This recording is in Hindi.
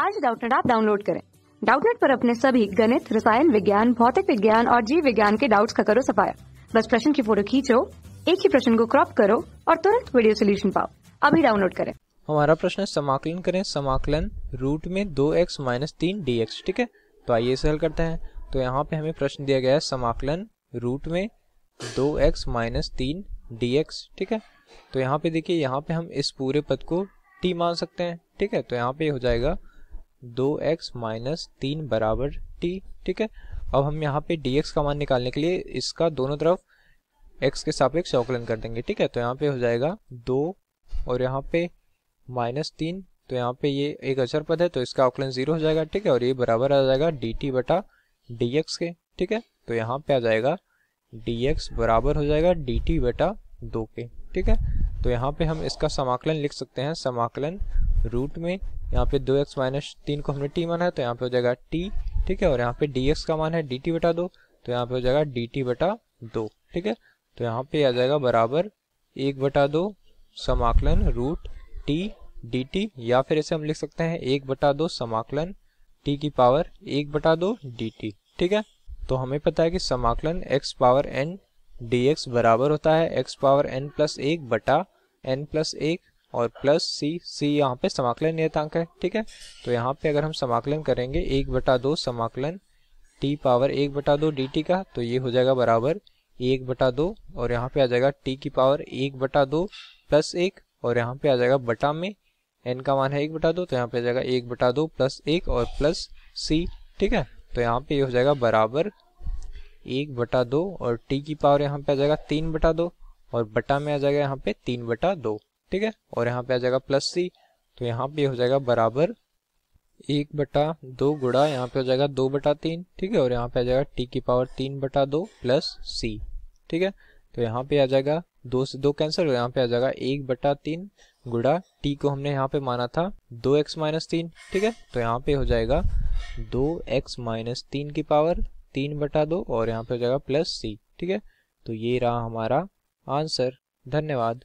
आज डाउटनेट आप डाउनलोड करें डाउटनेट पर अपने सभी गणित रसायन विज्ञान भौतिक विज्ञान और जीव विज्ञान के डाउट्स का करो सफाया बस प्रश्न की फोटो खींचो एक ही प्रश्न को क्रॉप करो और तुरंत वीडियो सोल्यूशन पाओ अभी डाउनलोड करें हमारा प्रश्न है समाकलन करें समाकलन रूट में दो एक्स माइनस तीन डी एक्स ठीक है तो आइए इसे हल करते हैं तो यहाँ पे हमें प्रश्न दिया गया है समाकलन रूट में दो एक्स माइनस तीन डी एक्स ठीक है तो यहाँ पे देखिए यहाँ पे हम इस पूरे पद को टी मान सकते हैं ठीक है तो यहाँ पे हो जाएगा दो एक्स माइनस तीन बराबर टी ठीक है अब हम यहाँ पे डी का मान निकालने के लिए इसका दोनों तरफ एक्स के सापेक्ष अवकलन कर देंगे ठीक है तो यहाँ पे हो जाएगा दो और यहाँ पे माइनस तीन तो यहाँ पे ये एक अचर पद है तो इसका अवकलन जीरो हो जाएगा ठीक है और ये बराबर आ जाएगा डी टी बटा डी एक्स के ठीक है तो यहाँ पे आ जाएगा डी एक्स बराबर हो जाएगा डी टी बटा दो के ठीक है तो यहाँ पे हम इसका समाकलन लिख सकते हैं समाकलन रूट में यहाँ पे दो एक्स माइनस तीन को हमने टी माना है तो यहाँ पे हो जाएगा टी ठीक है और यहाँ पे डी एक्स का मान है डी टी बटा दो तो यहाँ पे हो जाएगा डी टी बटा दो ठीक है तो यहाँ पे आ जाएगा बराबर एक बटा दो समाकलन रूट टी डी टी या फिर इसे हम लिख सकते हैं एक बटा दो समाकलन टी की पावर एक बटा दो डी टी ठीक है तो हमें पता है कि समाकलन x power n d x बराबर होता है एक्स पावर एन प्लस एक बटा एन प्लस एक और प्लस सी सी यहाँ पे समाकलन नियतांक है ठीक है तो यहाँ पे अगर हम समाकलन करेंगे एक बटा दो समाकलन टी पावर एक बटा दो डी का तो ये हो जाएगा बराबर एक बटा दो और यहाँ पे आ जाएगा टी की पावर एक बटा दो प्लस एक और यहाँ पे आ जाएगा बटा में एन का मान है एक बटा दो तो यहाँ पे आ जाएगा एक बटा दो प्लस एक और प्लस सी ठीक है तो यहाँ पे ये हो जाएगा बराबर एक बटा दो और टी की पावर यहाँ पे आ जाएगा तीन बटा दो और बटा में आ जाएगा यहाँ पे तीन बटा दो ठीक है और यहाँ पे आ जाएगा प्लस सी तो यहाँ पे हो जाएगा बराबर एक बटा दो गुड़ा यहाँ पे हो जाएगा दो बटा तीन ठीक है और यहाँ पे आ जाएगा टी की पावर तीन बटा दो प्लस सी ठीक है तो यहाँ पे आ जाएगा दो से दो कैंसिल और यहाँ पे आ जाएगा एक बटा तीन गुड़ा टी को हमने यहाँ पे माना था दो एक्स माइनस तीन ठीक है तो यहाँ पे हो जाएगा दो एक्स माइनस तीन की पावर तीन बटा दो और यहाँ पे हो जाएगा प्लस सी ठीक है तो ये रहा हमारा आंसर धन्यवाद